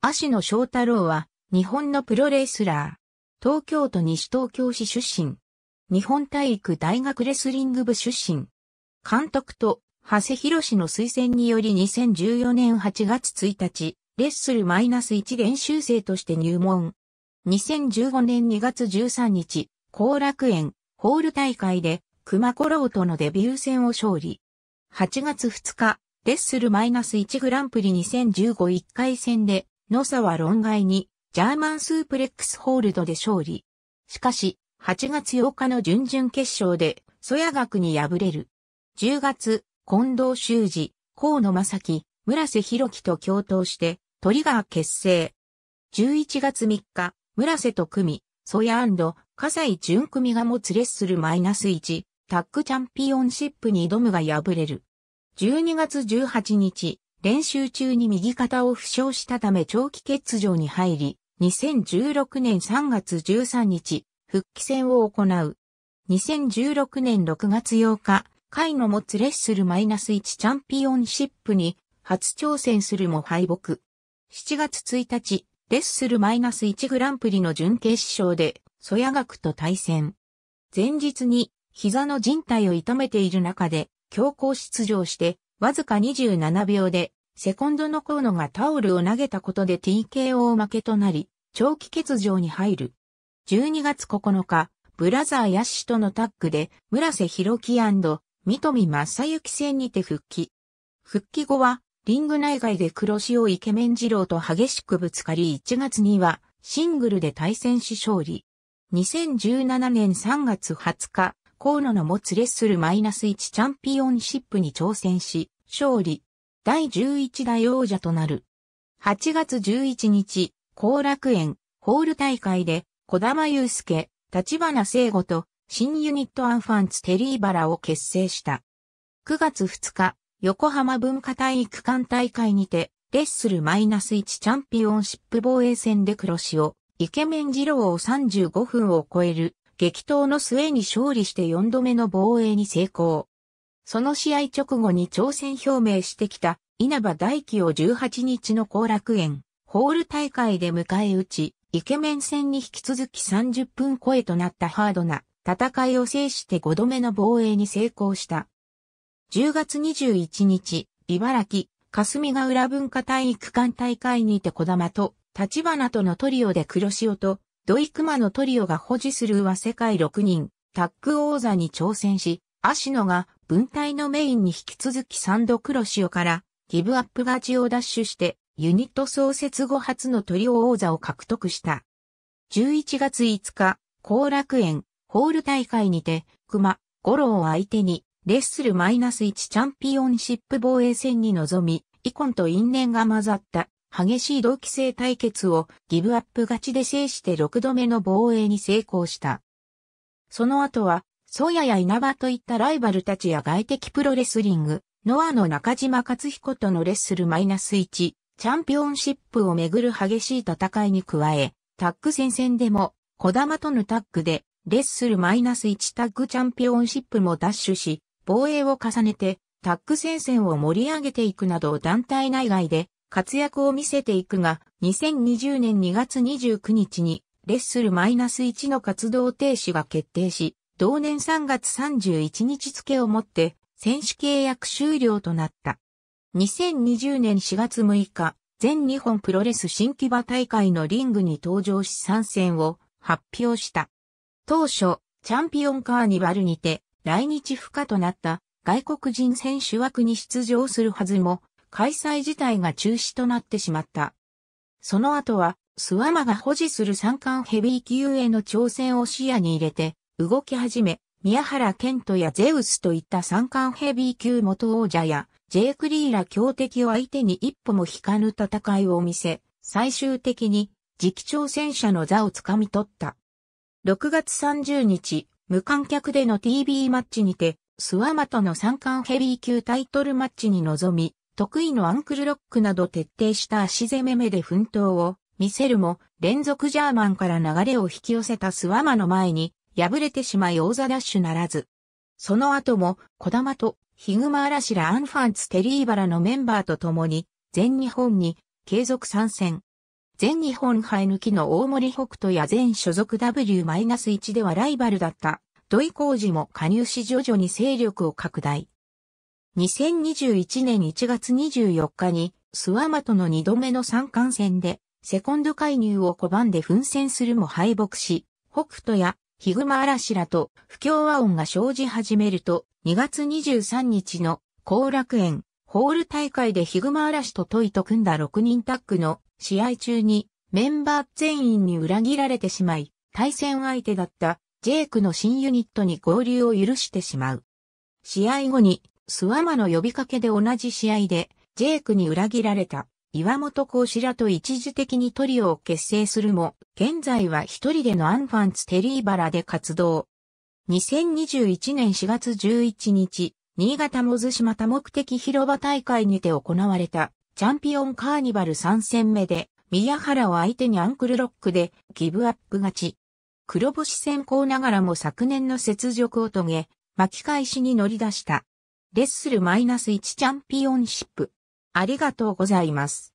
足野翔太郎は、日本のプロレスラー。東京都西東京市出身。日本体育大学レスリング部出身。監督と、長谷博士の推薦により2014年8月1日、レッスルマイナス -1 練習生として入門。2015年2月13日、後楽園、ホール大会で、熊五郎とのデビュー戦を勝利。8月2日、レッスルマイナス -1 グランプリ20151回戦で、野沢論外にジャーマンスープレックスホールドで勝利。しかし、8月8日の準々決勝で、ソヤ学に敗れる。10月、近藤修二、河野正樹、村瀬弘樹と共闘して、トリガー結成。11月3日、村瀬と組、ソヤ笠井純組が持つレッスルマイナス1、タッグチャンピオンシップに挑むが敗れる。12月18日、練習中に右肩を負傷したため長期欠場に入り、2016年3月13日、復帰戦を行う。2016年6月8日、回の持つレッスルマイナス -1 チャンピオンシップに初挑戦するも敗北。7月1日、レッスルマイナス -1 グランプリの準決勝で、ソヤ学と対戦。前日に膝の靭帯を痛めている中で強行出場して、わずか27秒でセコンドの河野がタオルを投げたことで TKO 負けとなり、長期欠場に入る。12月9日、ブラザーヤシとのタッグで、村瀬弘樹三富正幸戦にて復帰。復帰後は、リング内外で黒潮イケメン二郎と激しくぶつかり1月には、シングルで対戦し勝利。2017年3月20日、河野の持つレッスルマイナス1チャンピオンシップに挑戦し、勝利。第11代王者となる。8月11日、後楽園、ホール大会で、小玉祐介、立花聖吾と、新ユニットアンファンツテリーバラを結成した。9月2日、横浜文化体育館大会にて、レッスルマイナス -1 チャンピオンシップ防衛戦で黒潮、イケメン二郎を35分を超える、激闘の末に勝利して4度目の防衛に成功。その試合直後に挑戦表明してきた稲葉大輝を18日の後楽園、ホール大会で迎え撃ち、イケメン戦に引き続き30分超えとなったハードな戦いを制して5度目の防衛に成功した。10月21日、茨城、霞ヶ浦文化体育館大会にて小玉と、立花とのトリオで黒潮と、土井熊のトリオが保持するは世界6人、タック王座に挑戦し、足野が分隊のメインに引き続きサンドクロシオから、ギブアップ勝ちを奪取して、ユニット創設後初のトリオ王座を獲得した。11月5日、後楽園、ホール大会にて、熊、五郎を相手に、レッスルマイナス1チャンピオンシップ防衛戦に臨み、イコンと因縁が混ざった激しい同期生対決をギブアップ勝ちで制して6度目の防衛に成功した。その後はソヤや稲葉といったライバルたちや外敵プロレスリング、ノアの中島勝彦とのレッスルマイナス1、チャンピオンシップをめぐる激しい戦いに加え、タッグ戦線でも、小玉とのタッグで、レッスルマイナス1タッグチャンピオンシップも奪取し、防衛を重ねて、タッグ戦線を盛り上げていくなど団体内外で活躍を見せていくが、2020年2月29日に、レッスルマイナス1の活動停止が決定し、同年3月31日付をもって、選手契約終了となった。2020年4月6日、全日本プロレス新木場大会のリングに登場し参戦を発表した。当初、チャンピオンカーニバルにて来日不可となった外国人選手枠に出場するはずも、開催自体が中止となってしまった。その後は、スワマが保持する三冠ヘビー級への挑戦を視野に入れて、動き始め、宮原健人やゼウスといった三冠ヘビー級元王者や、ジェイク・リーラ強敵を相手に一歩も引かぬ戦いを見せ、最終的に次期挑戦者の座をつかみ取った。6月30日、無観客での TV マッチにて、スワマとの三冠ヘビー級タイトルマッチに臨み、得意のアンクルロックなど徹底した足攻め目で奮闘を見せるも、連続ジャーマンから流れを引き寄せたスワマの前に、敗れてしまい王座ッシュならず。その後も、小玉とヒグマ嵐らアンファンツテリーバラのメンバーと共に、全日本に継続参戦。全日本え抜きの大森北斗や全所属 W-1 ではライバルだった土井浩二も加入し徐々に勢力を拡大。2021年1月24日にスワマとの2度目の三冠戦でセコンド介入を拒んで奮戦するも敗北し、北斗やヒグマ嵐らと不協和音が生じ始めると、2月23日の後楽園ホール大会でヒグマ嵐とトイと組んだ6人タッグの試合中にメンバー全員に裏切られてしまい、対戦相手だったジェイクの新ユニットに合流を許してしまう。試合後にスワマの呼びかけで同じ試合でジェイクに裏切られた。岩本講志らと一時的にトリオを結成するも、現在は一人でのアンファンツテリーバラで活動。2021年4月11日、新潟もず島多目的広場大会にて行われた、チャンピオンカーニバル3戦目で、宮原を相手にアンクルロックでギブアップ勝ち。黒星先行ながらも昨年の雪辱を遂げ、巻き返しに乗り出した。レッスルマイナス -1 チャンピオンシップありがとうございます。